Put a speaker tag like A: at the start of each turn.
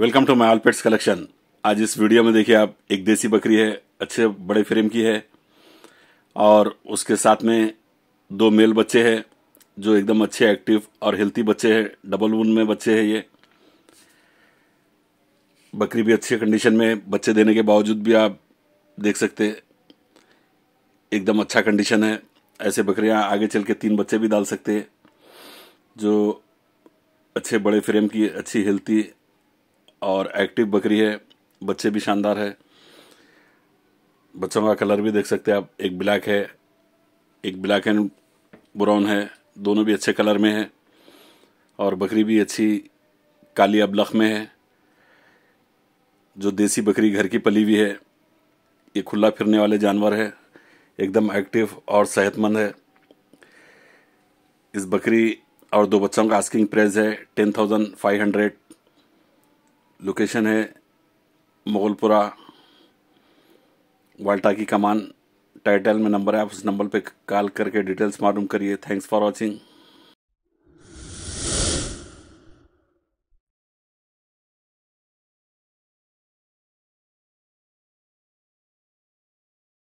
A: welcome to my all pets collection आज इस video में देखिए आप एक देसी बकरी है अच्छे बड़े फ्रेम की है और उसके साथ में दो मेल बच्चे हैं जो एकदम अच्छे एक्टिव और हेल्थी बच्चे हैं डबल वन में बच्चे हैं ये बकरी भी अच्छी कंडीशन में बच्चे देने के बावजूद भी आप देख सकते एकदम अच्छा कंडीशन है ऐसे बकरियाँ आगे चल के तीन बच्चे भी डाल सकते हैं जो अच्छे बड़े फ्रेम की अच्छी हेल्थी और एक्टिव बकरी है बच्चे भी शानदार है बच्चों का कलर भी देख सकते हैं आप एक ब्लैक है एक ब्लैक एंड ब्राउन है दोनों भी अच्छे कलर में है और बकरी भी अच्छी काली अबलख में है जो देसी बकरी घर की पली हुई है ये खुला फिरने वाले जानवर है एकदम एक्टिव और सेहतमंद है इस बकरी और दो बच्चों का आस्किंग प्राइस है ten thousand five hundred location है मुगलपुरा वाल्टा की कमान टाइटल में नंबर है आप उस नंबर पे कॉल करके डिटेल्स मालूम करिए थैंक्स फॉर वॉचिंग